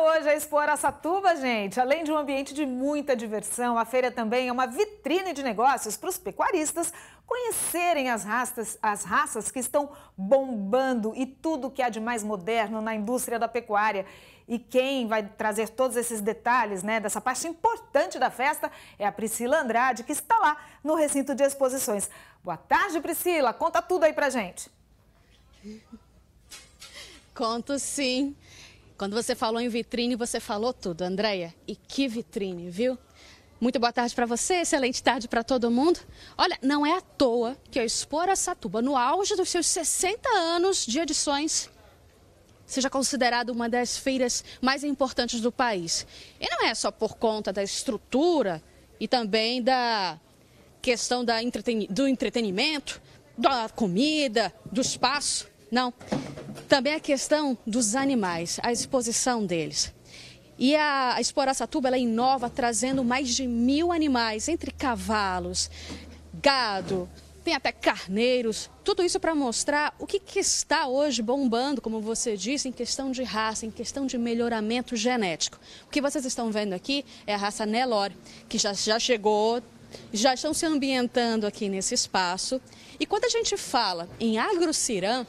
hoje a Expo Araçatuba, gente. Além de um ambiente de muita diversão, a feira também é uma vitrine de negócios para os pecuaristas conhecerem as raças, as raças que estão bombando e tudo que há de mais moderno na indústria da pecuária. E quem vai trazer todos esses detalhes, né, dessa parte importante da festa é a Priscila Andrade, que está lá no recinto de exposições. Boa tarde, Priscila. Conta tudo aí pra gente. Conto sim. Quando você falou em vitrine, você falou tudo, Andréia. E que vitrine, viu? Muito boa tarde para você, excelente tarde para todo mundo. Olha, não é à toa que a Espora Satuba, no auge dos seus 60 anos de edições, seja considerada uma das feiras mais importantes do país. E não é só por conta da estrutura e também da questão da do entretenimento, da comida, do espaço. Não. Também a questão dos animais, a exposição deles. E a, a Esporaçatuba ela inova trazendo mais de mil animais, entre cavalos, gado, tem até carneiros, tudo isso para mostrar o que, que, está hoje bombando, como você disse, em questão de raça, em questão de melhoramento genético. O que vocês estão vendo aqui é a raça Nelore, que já, já chegou, já estão se ambientando aqui nesse espaço. E quando a gente fala em agrocirã,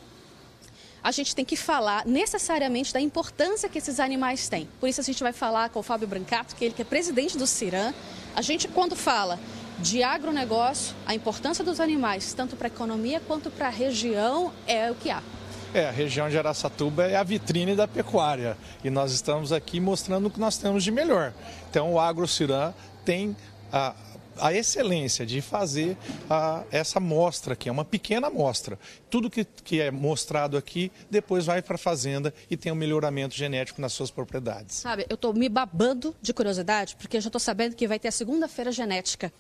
a gente tem que falar necessariamente da importância que esses animais têm. Por isso a gente vai falar com o Fábio Brancato, que é ele que é presidente do CIRAM. A gente, quando fala de agronegócio, a importância dos animais, tanto para a economia quanto para a região, é o que há. É, a região de Araçatuba é a vitrine da pecuária e nós estamos aqui mostrando o que nós temos de melhor. Então, o Agro AgroCiran tem a, a excelência de fazer a, essa mostra aqui, é uma pequena mostra. Tudo que, que é mostrado aqui, depois vai para a fazenda e tem um melhoramento genético nas suas propriedades. Sabe, eu estou me babando de curiosidade, porque já estou sabendo que vai ter a segunda feira genética.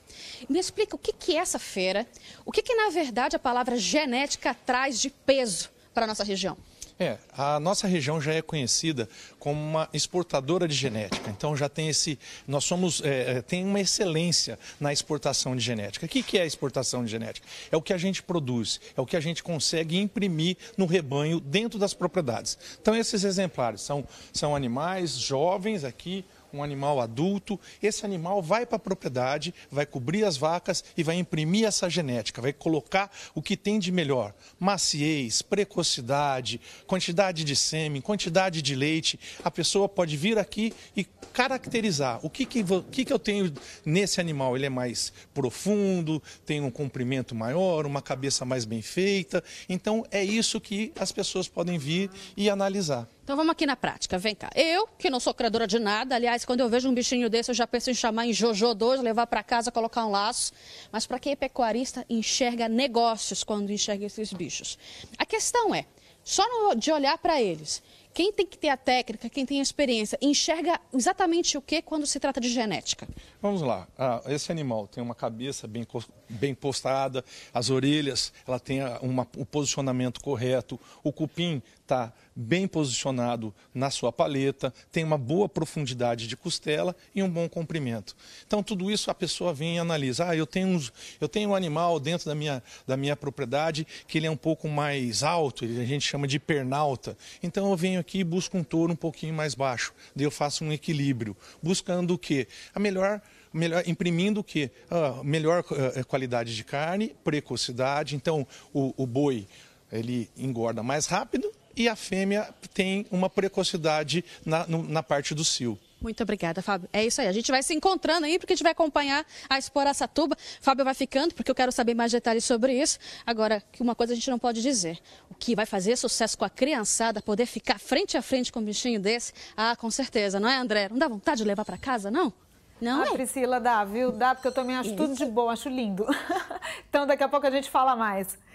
Me explica o que, que é essa feira, o que, que na verdade a palavra genética traz de peso para a nossa região. É, a nossa região já é conhecida como uma exportadora de genética. Então já tem esse, nós somos, é, é, tem uma excelência na exportação de genética. O que, que é a exportação de genética? É o que a gente produz, é o que a gente consegue imprimir no rebanho dentro das propriedades. Então esses exemplares são, são animais jovens aqui, um animal adulto, esse animal vai para a propriedade, vai cobrir as vacas e vai imprimir essa genética, vai colocar o que tem de melhor: maciez, precocidade, quantidade de sêmen, quantidade de leite. A pessoa pode vir aqui e caracterizar o que, que, que, que eu tenho nesse animal. Ele é mais profundo, tem um comprimento maior, uma cabeça mais bem feita. Então, é isso que as pessoas podem vir e analisar. Então vamos aqui na prática, vem cá. Eu, que não sou criadora de nada, aliás, quando eu vejo um bichinho desse, eu já penso em chamar em Jojo 2, levar para casa, colocar um laço. Mas para quem é pecuarista, enxerga negócios quando enxerga esses bichos. A questão é, só de olhar para eles, quem tem que ter a técnica, quem tem a experiência, enxerga exatamente o que quando se trata de genética? Vamos lá. Ah, esse animal tem uma cabeça bem, bem postada, as orelhas, ela tem uma, o posicionamento correto, o cupim está bem posicionado na sua paleta, tem uma boa profundidade de costela e um bom comprimento. Então, tudo isso a pessoa vem e analisa. Ah, eu tenho, uns, eu tenho um animal dentro da minha, da minha propriedade que ele é um pouco mais alto, a gente chama de pernalta. Então, eu venho aqui e busco um touro um pouquinho mais baixo. Daí eu faço um equilíbrio, buscando o quê? A melhor melhor, imprimindo o quê? Ah, melhor ah, eh, qualidade de carne, precocidade. Então, o, o, boi ele engorda mais rápido e a fêmea tem uma precocidade na, na parte do cio. Muito obrigada, Fábio. É isso aí. A gente vai se encontrando aí, porque a gente vai acompanhar a Esporaçatuba. Fábio vai ficando, porque eu quero saber mais detalhes sobre isso. Agora, uma coisa a gente não pode dizer. O que vai fazer sucesso com a criançada, poder ficar frente a frente com um bichinho desse? Ah, com certeza, não é, André? Não dá vontade de levar para casa, não? Não ah, é? Priscila, dá, viu? Dá, porque eu também acho isso. tudo de bom, acho lindo. então, daqui a pouco a gente fala mais.